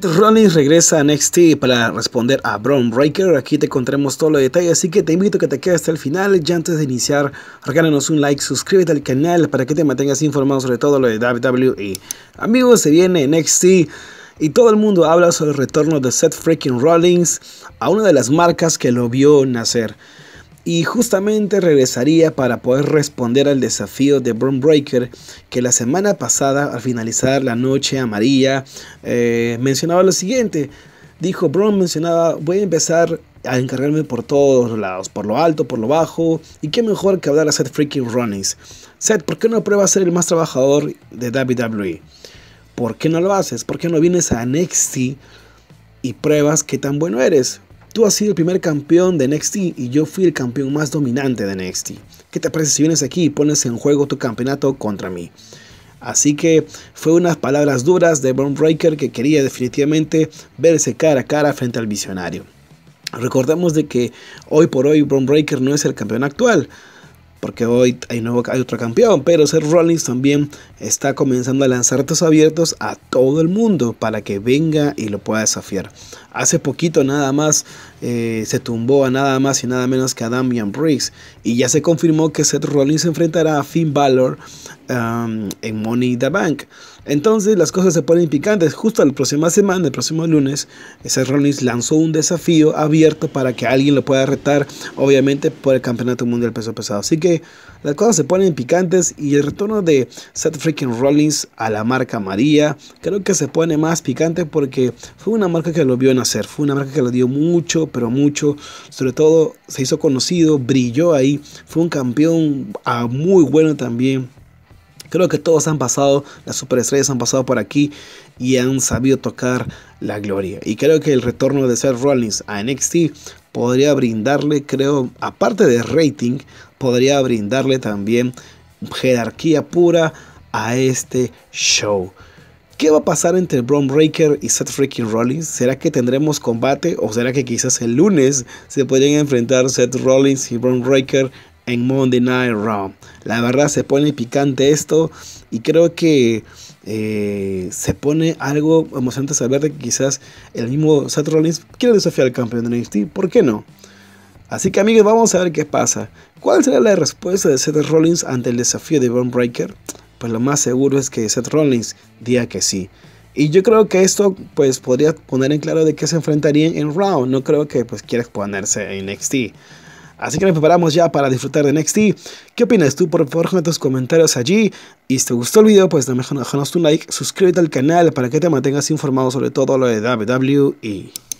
Seth Rollins regresa a NXT para responder a Braun Breaker. Aquí te contaremos todos los detalle, así que te invito a que te quedes hasta el final. Ya antes de iniciar, regálanos un like, suscríbete al canal para que te mantengas informado sobre todo lo de WWE. Amigos, se viene NXT y todo el mundo habla sobre el retorno de Seth freaking Rollins a una de las marcas que lo vio nacer y justamente regresaría para poder responder al desafío de Braun Breaker que la semana pasada al finalizar la noche amarilla eh, mencionaba lo siguiente dijo Bron mencionaba voy a empezar a encargarme por todos lados, por lo alto, por lo bajo, y qué mejor que hablar a Seth freaking Runnings. Seth, ¿por qué no pruebas a ser el más trabajador de WWE? ¿Por qué no lo haces? ¿Por qué no vienes a NXT y pruebas qué tan bueno eres? Tú has sido el primer campeón de NXT y yo fui el campeón más dominante de NXT. ¿Qué te parece si vienes aquí y pones en juego tu campeonato contra mí? Así que fue unas palabras duras de Braun Breaker que quería definitivamente verse cara a cara frente al visionario. Recordemos de que hoy por hoy Braun Breaker no es el campeón actual, porque hoy hay, nuevo, hay otro campeón, pero Seth Rollins también está comenzando a lanzar retos abiertos a todo el mundo para que venga y lo pueda desafiar. Hace poquito nada más eh, se tumbó a nada más y nada menos que a Damian Briggs y ya se confirmó que Seth Rollins se enfrentará a Finn Balor um, en Money in the Bank. Entonces las cosas se ponen picantes. Justo la próxima semana, el próximo lunes, Seth Rollins lanzó un desafío abierto para que alguien lo pueda retar, obviamente por el Campeonato Mundial Peso Pesado. Así que las cosas se ponen picantes y el retorno de Seth Freaking Rollins a la marca María creo que se pone más picante porque fue una marca que lo vio nacer, fue una marca que lo dio mucho, pero mucho, sobre todo se hizo conocido, brilló ahí, fue un campeón ah, muy bueno también. Creo que todos han pasado, las superestrellas han pasado por aquí y han sabido tocar la gloria. Y creo que el retorno de Seth Rollins a NXT podría brindarle, creo, aparte de rating, podría brindarle también jerarquía pura a este show. ¿Qué va a pasar entre Bron Breaker y Seth Freaking Rollins? ¿Será que tendremos combate o será que quizás el lunes se podrían enfrentar Seth Rollins y Bron Breaker en Monday Night Raw? La verdad se pone picante esto y creo que eh, se pone algo emocionante saber de que quizás el mismo Seth Rollins quiere desafiar al campeón de NXT. ¿Por qué no? Así que amigos, vamos a ver qué pasa. ¿Cuál será la respuesta de Seth Rollins ante el desafío de Bonebreaker? Breaker? Pues lo más seguro es que Seth Rollins diga que sí. Y yo creo que esto pues podría poner en claro de qué se enfrentarían en Raw. No creo que pues quiera exponerse en NXT. Así que nos preparamos ya para disfrutar de NXT. ¿Qué opinas tú? Por favor, déjame tus comentarios allí. Y si te gustó el video, pues déjanos un like, suscríbete al canal para que te mantengas informado sobre todo lo de WWE.